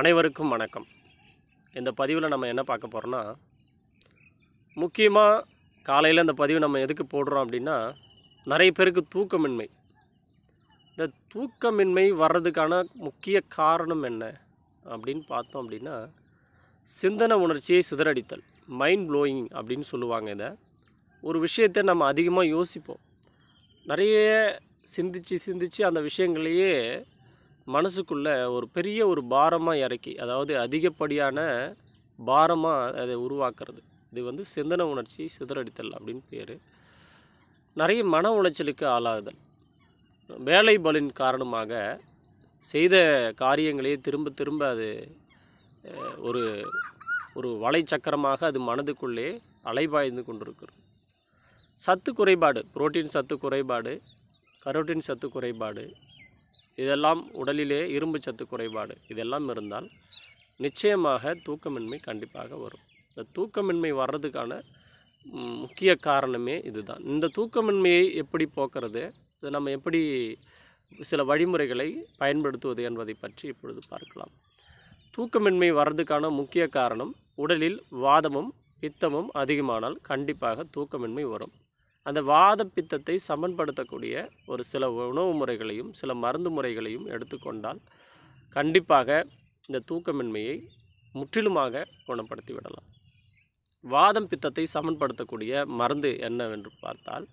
அனைவருக்கும் வணக்கம் இந்த பதிவில் நம்ம என்ன பார்க்க போகிறோன்னா முக்கியமாக காலையில் இந்த பதிவு நம்ம எதுக்கு போடுறோம் அப்படின்னா நிறைய பேருக்கு தூக்கமின்மை இந்த தூக்கமின்மை வர்றதுக்கான முக்கிய காரணம் என்ன அப்படின்னு பார்த்தோம் அப்படின்னா சிந்தனை உணர்ச்சியை சிதறடித்தல் மைண்ட் ப்ளோயிங் அப்படின்னு சொல்லுவாங்க இதை ஒரு விஷயத்தை நம்ம அதிகமாக யோசிப்போம் நிறைய சிந்தித்து சிந்தித்து அந்த விஷயங்களையே மனசுக்குள்ளே ஒரு பெரிய ஒரு பாரமாக இறக்கி அதாவது அதிகப்படியான பாரமாக அதை உருவாக்குறது இது வந்து சிந்தன உணர்ச்சி சிதறடித்தல் அப்படின்னு பேர் நிறைய மன உளைச்சலுக்கு ஆளாகுதல் வேலை பலின் காரணமாக செய்த காரியங்களையே திரும்ப திரும்ப அது ஒரு ஒரு வலைச்சக்கரமாக அது மனதுக்குள்ளே அலைபாய்ந்து கொண்டிருக்கிறது சத்து குறைபாடு புரோட்டீன் சத்து குறைபாடு கரோட்டின் சத்து குறைபாடு இதெல்லாம் உடலிலே இரும்பு சத்து குறைபாடு இதெல்லாம் இருந்தால் நிச்சயமாக தூக்கமின்மை கண்டிப்பாக வரும் இந்த தூக்கமின்மை வர்றதுக்கான முக்கிய காரணமே இதுதான் இந்த தூக்கமின்மையை எப்படி போக்குறது இதை நம்ம எப்படி சில வழிமுறைகளை பயன்படுத்துவது என்பதை பற்றி இப்பொழுது பார்க்கலாம் தூக்கமின்மை வர்றதுக்கான முக்கிய காரணம் உடலில் வாதமும் பித்தமும் அதிகமானால் கண்டிப்பாக தூக்கமின்மை வரும் அந்த வாத பித்தத்தை சமன்படுத்தக்கூடிய ஒரு சில உணவு முறைகளையும் சில மருந்து முறைகளையும் எடுத்துக்கொண்டால் கண்டிப்பாக இந்த தூக்கமின்மையை முற்றிலுமாக குணப்படுத்தி விடலாம் வாதம் பித்தத்தை சமன்படுத்தக்கூடிய மருந்து என்னவென்று பார்த்தால்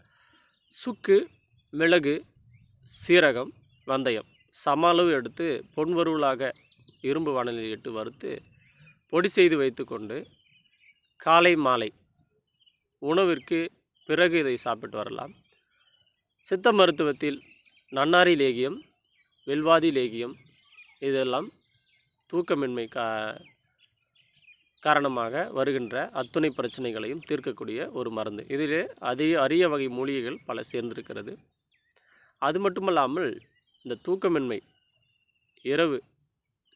சுக்கு மிளகு சீரகம் வெந்தயம் சம அளவு எடுத்து பொன்வருவலாக இரும்பு வானலில் இட்டு வறுத்து பொடி செய்து வைத்துக்கொண்டு காலை மாலை உணவிற்கு பிறகு இதை சாப்பிட்டு வரலாம் சித்த மருத்துவத்தில் நன்னாரி லேகியம் வெல்வாதி லேகியம் இதெல்லாம் தூக்கமின்மை கா காரணமாக வருகின்ற அத்துணை பிரச்சனைகளையும் தீர்க்கக்கூடிய ஒரு மருந்து இதிலே அதிக அரிய வகை மூலிகைகள் பல சேர்ந்திருக்கிறது அது மட்டுமல்லாமல் இந்த தூக்கமின்மை இரவு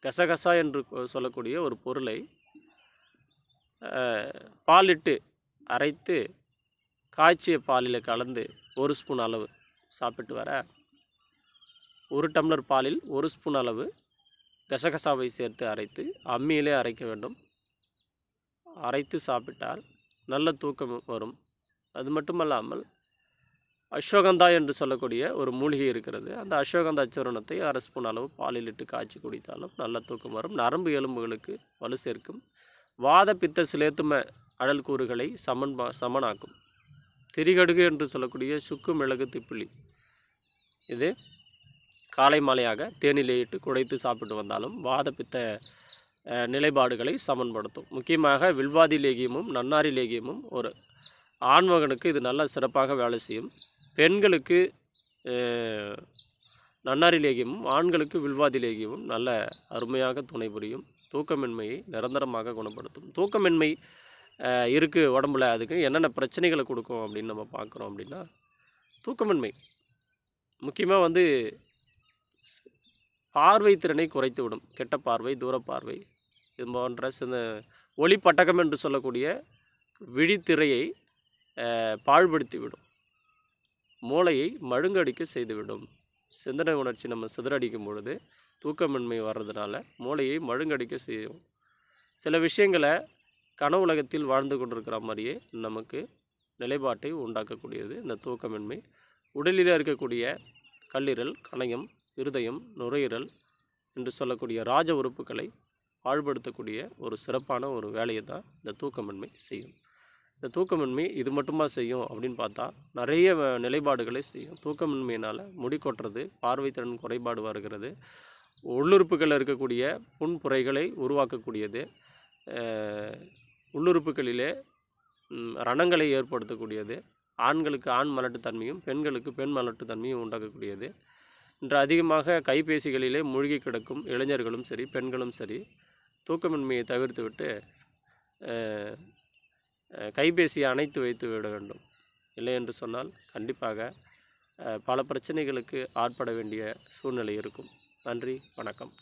கசகசா என்று சொல்லக்கூடிய ஒரு பொருளை பாலிட்டு அரைத்து காய்ச்சிய பாலில் கலந்து ஒரு ஸ்பூன் அளவு சாப்பிட்டு வர ஒரு டம்ளர் பாலில் ஒரு ஸ்பூன் அளவு கசகசாவை சேர்த்து அரைத்து அம்மியிலே அரைக்க வேண்டும் அரைத்து சாப்பிட்டால் நல்ல தூக்கம் வரும் அது மட்டுமல்லாமல் அஸ்வகந்தா என்று சொல்லக்கூடிய ஒரு மூலிகை இருக்கிறது அந்த அஸ்வகந்தா சூரணத்தை அரை ஸ்பூன் அளவு பாலில் இட்டு காய்ச்சி குடித்தாலும் நல்ல தூக்கம் வரும் நரம்பு எலும்புகளுக்கு வலு சேர்க்கும் வாத பித்த சிலேத்தும அடல் கூறுகளை சமன் சமனாக்கும் திரிகடுகு என்று சொல்லக்கூடிய சுக்கு மிளகு திப்புளி இது காலை மாலையாக தேனிலே இட்டு குடைத்து சாப்பிட்டு வந்தாலும் வாதப்பித்த நிலைப்பாடுகளை சமன்படுத்தும் முக்கியமாக வில்வாதி லேகியமும் நன்னாரி லேகியமும் ஒரு ஆண்மகனுக்கு இது நல்ல சிறப்பாக வேலை செய்யும் பெண்களுக்கு நன்னாரி லேகியமும் ஆண்களுக்கு வில்வாதி லேகியமும் நல்ல அருமையாக துணை புரியும் தூக்கமின்மையை நிரந்தரமாக குணப்படுத்தும் தூக்கமின்மை இருக்குது உடம்புல அதுக்கு என்னென்ன பிரச்சனைகளை கொடுக்கும் அப்படின்னு நம்ம பார்க்குறோம் அப்படின்னா தூக்கமின்மை முக்கியமாக வந்து பார்வை திறனை குறைத்து விடும் கெட்ட பார்வை தூர பார்வை இது போன்ற சிந்த ஒளி பட்டகம் என்று சொல்லக்கூடிய விழித்திரையை பாழ்படுத்திவிடும் மூளையை மழுங்கடிக்க செய்துவிடும் சிந்தனை உணர்ச்சி நம்ம சிதறடிக்கும் பொழுது தூக்கமின்மை வர்றதுனால மூளையை மழுங்கடிக்க செய்யும் சில விஷயங்களை கனவுலகத்தில் வாழ்ந்து கொண்டிருக்கிற மாதிரியே நமக்கு நிலைப்பாட்டை உண்டாக்கக்கூடியது இந்த தூக்கமின்மை உடலில் இருக்கக்கூடிய கல்லீரல் கணையம் இருதயம் நுரையீரல் என்று சொல்லக்கூடிய ராஜ உறுப்புகளை ஆழ்படுத்தக்கூடிய ஒரு சிறப்பான ஒரு வேலையை தான் இந்த தூக்கமின்மை செய்யும் இந்த தூக்கமின்மை இது மட்டுமா செய்யும் அப்படின்னு பார்த்தா நிறைய நிலைப்பாடுகளை செய்யும் தூக்கமின்மையினால் முடி கொட்டுறது பார்வைத்திறன் குறைபாடு வருகிறது உள்ளுறுப்புகளில் இருக்கக்கூடிய புண்புறைகளை உருவாக்கக்கூடியது உள்ளுறுப்புகளிலே ரணங்களை ஏற்படுத்தக்கூடியது ஆண்களுக்கு ஆண் தன்மையும் பெண்களுக்கு பெண் தன்மையும் உண்டாக்கக்கூடியது இன்று அதிகமாக கைபேசிகளிலே மூழ்கி கிடக்கும் இளைஞர்களும் சரி பெண்களும் சரி தூக்கமின்மையை தவிர்த்துவிட்டு கைபேசியை அணைத்து வைத்து விட வேண்டும் இல்லை என்று சொன்னால் கண்டிப்பாக பல பிரச்சனைகளுக்கு ஆட்பட வேண்டிய சூழ்நிலை இருக்கும் நன்றி வணக்கம்